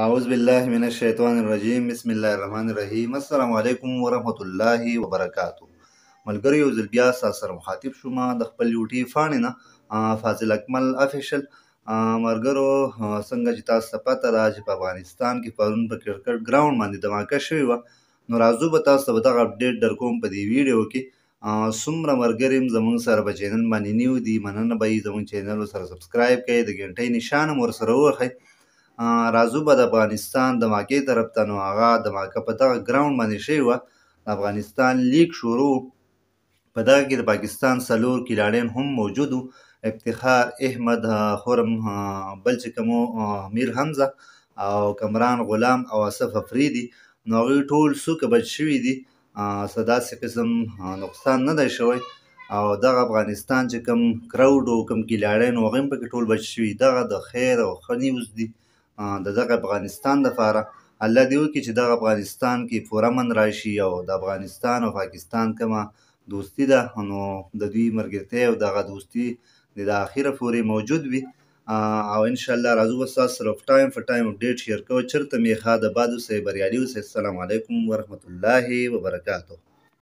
اعوذ باللہ من الشیطان الرجیم بسم الله الرحمن الرحیم السلام علیکم ورحمۃ اللہ وبرکاتہ ملګری یو ځل بیا سره مخاطب شوم د خپل یوټیوب فانې نه فاضل اکمل افیشل مرګرو څنګه چې تاسو پته ده چې په افغانستان کې پرون په کرکټ ګراوند باندې دماکه شوې وه نو راځو به تاسو ته دغه اپډیټ درکوم په دې ویډیو کې څومره ملګري زموږ سره په چینل باندې نیو دي مننه به یې زموږ چینل سره سبسکرایب کړئ د غنټۍ نښان هم ورسره ووهئ راځو به د افغانستان د ماکې طرف ته نو هغه د ماکه په دغه ګراوند باندې شوې وه د افغانستان لیګ شروع په دغه کې د پاکستان څلور کلاډین هم موجود وو افتخار احمد خرم بل چې کوم میر حمزه او کمران غلام او اسف افریدي نو هغوی ټول سوکه بچ شوي دي څه داسې قسم نقصان نه دی شوی او دغه افغانستان چې کوم کراوډ او کوم کلاډین وو هغه هم پکې ټول بچ شوي دغه د خیر او ښه نیوز دي د دغه افغانستان لپاره الله دې وکړي چې دغه افغانستان کې پوره من راشي او د افغانستان او پاکستان کومه دوستي ده نو د دوی ملګرتیا او دغه دوستي د اخره پورې موجود وي او ان شاء الله راځو به تاسو سره ټایم په ټایم اپډیټ شیر کوو چرته میخه د بادو سه بریالي وسه السلام علیکم ورحمت الله وبرکاته